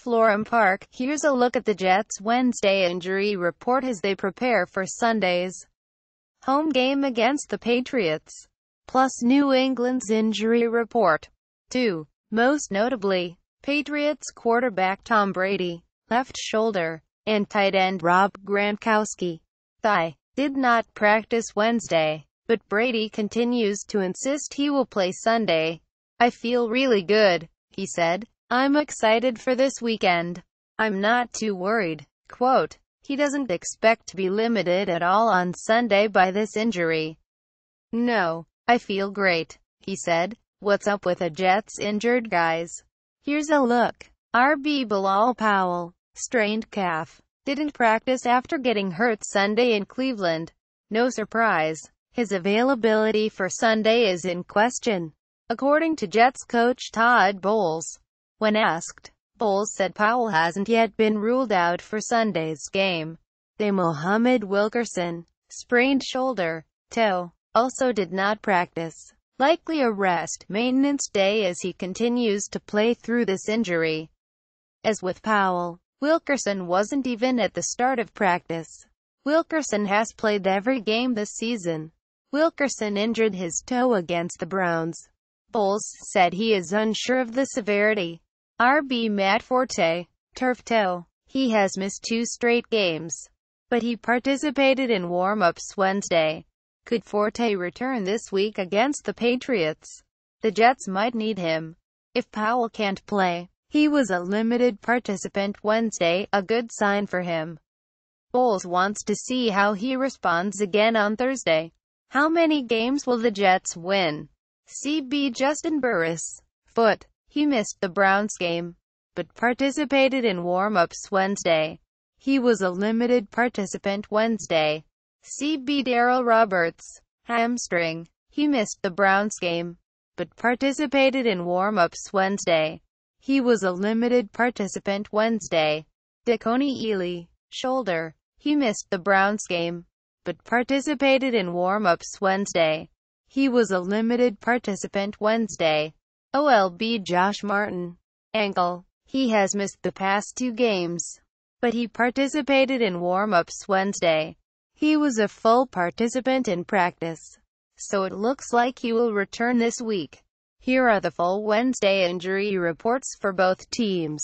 Florham Park, here's a look at the Jets' Wednesday injury report as they prepare for Sunday's home game against the Patriots. Plus New England's injury report. 2. Most notably, Patriots quarterback Tom Brady, left shoulder, and tight end Rob Gronkowski, thigh, did not practice Wednesday. But Brady continues to insist he will play Sunday. I feel really good, he said. I'm excited for this weekend. I'm not too worried. Quote, he doesn't expect to be limited at all on Sunday by this injury. No, I feel great, he said. What's up with the Jets injured guys? Here's a look. RB Bilal Powell, strained calf, didn't practice after getting hurt Sunday in Cleveland. No surprise. His availability for Sunday is in question. According to Jets coach Todd Bowles, when asked, Bowles said Powell hasn't yet been ruled out for Sunday's game. The Mohammed Wilkerson sprained shoulder, toe, also did not practice. Likely a rest maintenance day as he continues to play through this injury. As with Powell, Wilkerson wasn't even at the start of practice. Wilkerson has played every game this season. Wilkerson injured his toe against the Browns. Bowles said he is unsure of the severity. RB Matt Forte, turf toe. He has missed two straight games, but he participated in warm-ups Wednesday. Could Forte return this week against the Patriots? The Jets might need him. If Powell can't play, he was a limited participant Wednesday, a good sign for him. Bowles wants to see how he responds again on Thursday. How many games will the Jets win? CB Justin Burris. Foot. He missed the Browns game, but participated in warm-ups Wednesday. He was a limited participant Wednesday. CB Daryl Roberts. Hamstring. He missed the Browns game, but participated in warm-ups Wednesday. He was a limited participant Wednesday. Decony Ely. Shoulder. He missed the Browns game, but participated in warm-ups Wednesday. He was a limited participant Wednesday. OLB Josh Martin. Angle. He has missed the past two games, but he participated in warm-ups Wednesday. He was a full participant in practice, so it looks like he will return this week. Here are the full Wednesday injury reports for both teams.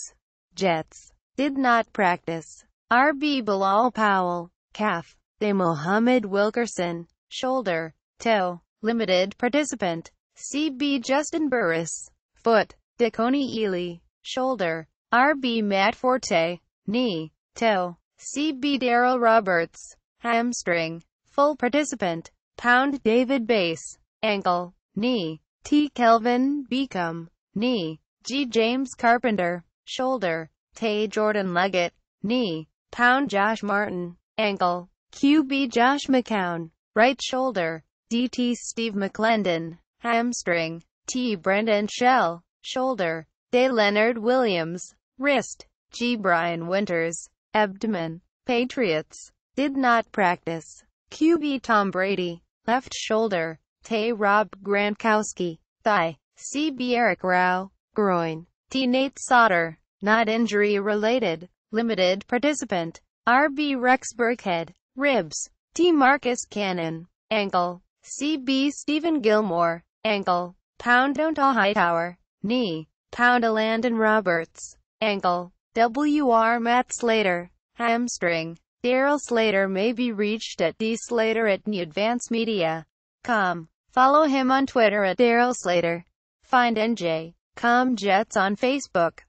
Jets. Did not practice. RB Bilal Powell. Calf de Mohammed Wilkerson, shoulder, toe, limited participant, CB Justin Burris, foot, Deconi Ely, shoulder, RB Matt Forte, knee, toe, CB Daryl Roberts, hamstring, full participant, pound David Bass, ankle, knee, T Kelvin Beacom, knee, G James Carpenter, shoulder, Tay Jordan Leggett, knee, pound Josh Martin, ankle, QB Josh McCown, right shoulder, DT Steve McClendon, hamstring, T Brandon Shell, shoulder, DE Leonard Williams, wrist, G Brian Winters, abdomen, Patriots, did not practice, QB Tom Brady, left shoulder, Tay Rob Gronkowski, thigh, CB Eric Rao, groin, T Nate Sauter, not injury related, limited participant, RB Rex Burkhead, Ribs. T. Marcus Cannon. Ankle. C. B. Stephen Gilmore. Ankle. Pound O'Toole Hightower. Knee. Pound Landon Roberts. Ankle. W. R. Matt Slater. Hamstring. Daryl Slater may be reached at dslater at newadvancemedia.com. Follow him on Twitter at Daryl Slater. Find Com Jets on Facebook.